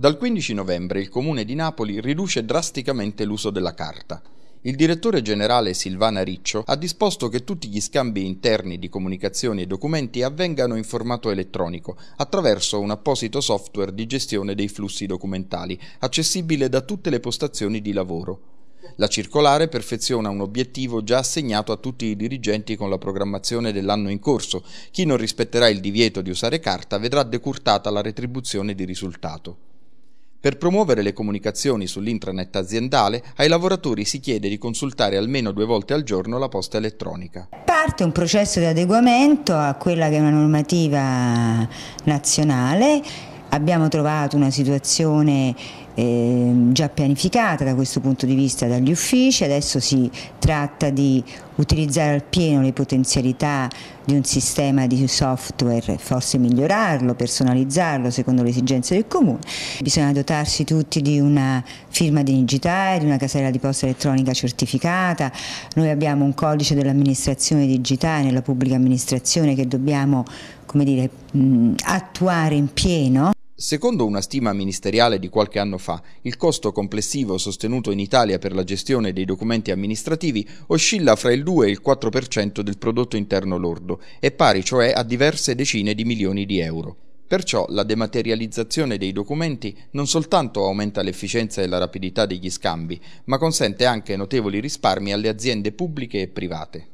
Dal 15 novembre il Comune di Napoli riduce drasticamente l'uso della carta. Il direttore generale Silvana Riccio ha disposto che tutti gli scambi interni di comunicazioni e documenti avvengano in formato elettronico, attraverso un apposito software di gestione dei flussi documentali, accessibile da tutte le postazioni di lavoro. La circolare perfeziona un obiettivo già assegnato a tutti i dirigenti con la programmazione dell'anno in corso. Chi non rispetterà il divieto di usare carta vedrà decurtata la retribuzione di risultato. Per promuovere le comunicazioni sull'intranet aziendale, ai lavoratori si chiede di consultare almeno due volte al giorno la posta elettronica. Parte un processo di adeguamento a quella che è una normativa nazionale Abbiamo trovato una situazione eh, già pianificata da questo punto di vista dagli uffici, adesso si tratta di utilizzare al pieno le potenzialità di un sistema di software, forse migliorarlo, personalizzarlo secondo le esigenze del comune. Bisogna dotarsi tutti di una firma digitale, di una casella di posta elettronica certificata. Noi abbiamo un codice dell'amministrazione digitale nella pubblica amministrazione che dobbiamo dire, attuare in pieno. Secondo una stima ministeriale di qualche anno fa, il costo complessivo sostenuto in Italia per la gestione dei documenti amministrativi oscilla fra il 2 e il 4% del prodotto interno lordo, e pari cioè a diverse decine di milioni di euro. Perciò la dematerializzazione dei documenti non soltanto aumenta l'efficienza e la rapidità degli scambi, ma consente anche notevoli risparmi alle aziende pubbliche e private.